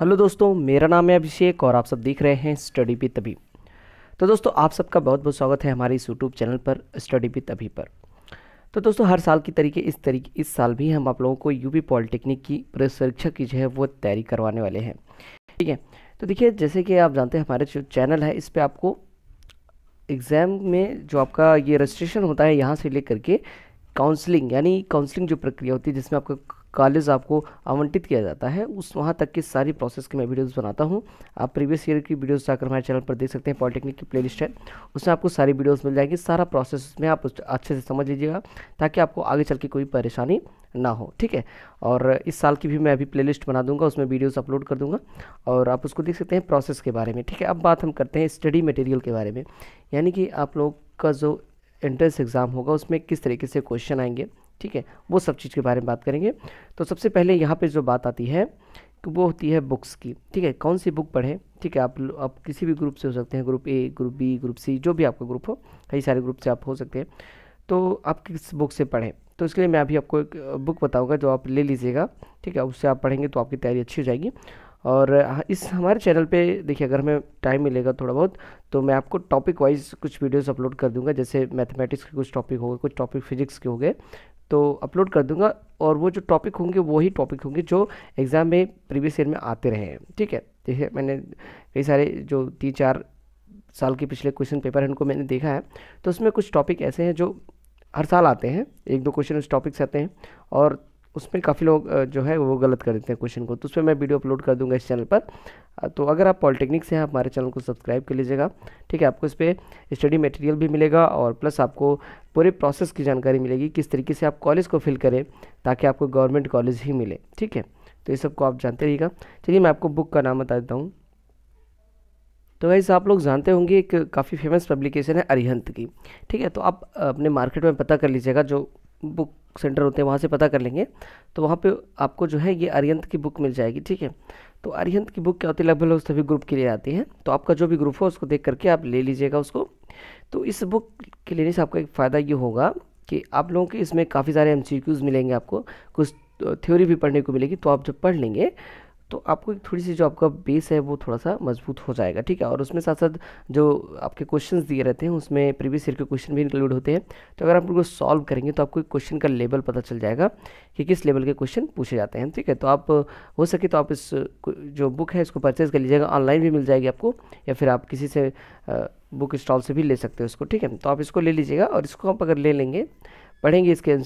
hello दोस्तों मेरा नाम है अभिषेक और आप सब देख रहे हैं स्टडी विद अभी तो दोस्तों आप सबका बहुत बहुत स्वागत है हमारे इस यूट्यूब चैनल पर स्टडी विद अभी पर तो दोस्तों हर साल की तरीके इस तरीके इस साल भी हम आप लोगों को यूपी पॉलिटेक्निक की परीक्षा की जो है वो तैयारी करवाने वाले हैं ठीक है तो देखिए जैसे कि आप जानते हैं हमारे जो चैनल है इस पर आपको एग्ज़ाम में जो आपका ये रजिस्ट्रेशन होता है यहाँ से ले करके काउंसलिंग यानी काउंसलिंग जो प्रक्रिया होती है जिसमें आपका कॉलेज आपको आवंटित किया जाता है उस वहाँ तक की सारी प्रोसेस की मैं वीडियोस बनाता हूँ आप प्रीवियस ईयर की वीडियोस जाकर हमारे चैनल पर देख सकते हैं पॉलिटेक्निक की प्लेलिस्ट है उसमें आपको सारी वीडियोस मिल जाएगी सारा प्रोसेस में आप अच्छे से समझ लीजिएगा ताकि आपको आगे चल के कोई परेशानी ना हो ठीक है और इस साल की भी मैं अभी प्लेलिस्ट बना दूंगा उसमें वीडियोस अपलोड कर दूंगा और आप उसको देख सकते हैं प्रोसेस के बारे में ठीक है अब बात हम करते हैं स्टडी मटेरियल के बारे में यानी कि आप लोग का जो एंट्रेंस एग्ज़ाम होगा उसमें किस तरीके से क्वेश्चन आएंगे ठीक है वो सब चीज़ के बारे में बात करेंगे तो सबसे पहले यहाँ पे जो बात आती है वो होती है बुक्स की ठीक है कौन सी बुक पढ़े ठीक है आप आप किसी भी ग्रुप से हो सकते हैं group A group B group C जो भी आपका ग्रुप हो कई सारे ग्रुप से आप हो सकते हैं तो आप किस बुक से पढ़ें तो इसके लिए मैं अभी आपको एक बुक बताऊंगा जो आप ले लीजिएगा ठीक है उससे आप पढ़ेंगे तो आपकी तैयारी अच्छी हो जाएगी और इस हमारे चैनल पे देखिए अगर हमें टाइम मिलेगा थोड़ा बहुत तो मैं आपको टॉपिक वाइज कुछ वीडियोस अपलोड कर दूंगा जैसे मैथमेटिक्स के कुछ टॉपिक हो गए कुछ टॉपिक फिजिक्स के हो गए तो अपलोड कर दूंगा और वो जो टॉपिक होंगे वही टॉपिक होंगे जो एग्ज़ाम में प्रीवियस ईयर में आते रहे हैं ठीक है जैसे मैंने कई सारे जो तीन चार साल के पिछले क्वेश्चन पेपर हैं उनको मैंने देखा है तो उसमें कुछ टॉपिक ऐसे हैं जो हर साल आते हैं एक दो क्वेश्चन उस टॉपिक से आते हैं और उसमें काफ़ी लोग जो है वो गलत कर देते हैं क्वेश्चन को तो उसमें मैं वीडियो अपलोड कर दूंगा इस चैनल पर तो अगर आप पॉलिटेक्निक से हैं हमारे चैनल को सब्सक्राइब कर लीजिएगा ठीक है आपको इस पर स्टडी मटेरियल भी मिलेगा और प्लस आपको पूरे प्रोसेस की जानकारी मिलेगी किस तरीके से आप कॉलेज को फिल करें ताकि आपको गवर्नमेंट कॉलेज ही मिले ठीक है तो ये सबको आप जानते रहिएगा चलिए मैं आपको बुक का नाम बता देता हूँ तो वैसे आप लोग जानते होंगे एक काफ़ी फेमस पब्लिकेशन है अरिहंत की ठीक है तो आप अपने मार्केट में पता कर लीजिएगा जो बुक सेंटर होते हैं वहाँ से पता कर लेंगे तो वहाँ पे आपको जो है ये अरियंत की बुक मिल जाएगी ठीक है तो अरियंत की बुक क्या होती है लगभग सभी ग्रुप के लिए आती है तो आपका जो भी ग्रुप हो उसको देख करके आप ले लीजिएगा उसको तो इस बुक के लेने से आपका एक फ़ायदा ये होगा कि आप लोगों के इसमें काफ़ी सारे एम मिलेंगे आपको कुछ थ्योरी भी पढ़ने को मिलेगी तो आप जब पढ़ लेंगे तो आपको एक थोड़ी सी जो आपका बेस है वो थोड़ा सा मजबूत हो जाएगा ठीक है और उसमें साथ साथ जो आपके क्वेश्चंस दिए रहते हैं उसमें प्रीवियस ईयर के क्वेश्चन भी इंक्लूड होते हैं तो अगर आप उनको सॉल्व करेंगे तो आपको एक क्वेश्चन का लेवल पता चल जाएगा कि किस लेवल के क्वेश्चन पूछे जाते हैं ठीक है तो आप हो सके तो आप इस जो बुक है इसको परचेज़ कर लीजिएगा ऑनलाइन भी मिल जाएगी आपको या फिर आप किसी से बुक स्टॉल से भी ले सकते हो उसको ठीक है तो आप इसको ले लीजिएगा और इसको आप अगर ले लेंगे पढ़ेंगे इसके एम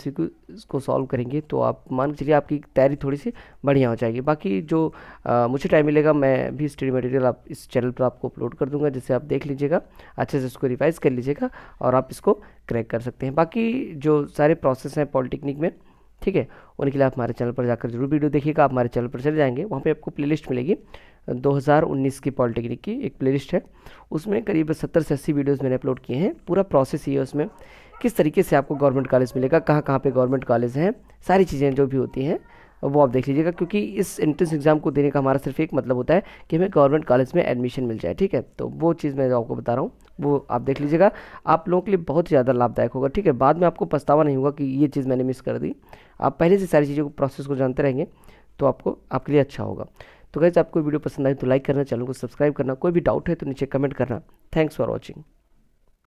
को सॉल्व करेंगे तो आप मान के चलिए आपकी तैयारी थोड़ी सी बढ़िया हो जाएगी बाकी जो आ, मुझे टाइम मिलेगा मैं भी स्टडी मटेरियल आप इस चैनल पर आपको अपलोड कर दूंगा जिससे आप देख लीजिएगा अच्छे से इसको रिवाइज़ कर लीजिएगा और आप इसको क्रैक कर सकते हैं बाकी जो सारे प्रोसेस हैं पॉलिटेक्निक में ठीक है उनके लिए आप हमारे चैनल पर जाकर जरूर वीडियो देखिएगा आप हमारे चैनल पर चले जाएंगे वहाँ पर आपको लिस्ट मिलेगी 2019 की पॉलिटेक्निक की एक प्लेलिस्ट है उसमें करीब 70 से 80 वीडियोस मैंने अपलोड किए हैं पूरा प्रोसेस ही है उसमें किस तरीके से आपको गवर्नमेंट कॉलेज मिलेगा कहाँ कहाँ पर गवर्नमेंट कॉलेज हैं सारी चीज़ें जो भी होती हैं वो आप देख लीजिएगा क्योंकि इस एंट्रेंस एग्ज़ाम को देने का हमारा सिर्फ एक मतलब होता है कि हमें गवर्नमेंट कॉलेज में एडमिशन मिल जाए ठीक है तो वो चीज़ मैं आपको बता रहा हूँ वो आप देख लीजिएगा आप लोगों के लिए बहुत ज़्यादा लाभदायक होगा ठीक है बाद में आपको पछतावा नहीं होगा कि ये चीज़ मैंने मिस कर दी आप पहले से सारी चीज़ों को प्रोसेस को जानते रहेंगे तो आपको आपके लिए अच्छा होगा तो कैसे आपको वीडियो पसंद आए तो लाइक करना चैनल को सब्सक्राइब करना कोई भी डाउट है तो नीचे कमेंट करना थैंक्स फॉर वॉचिंग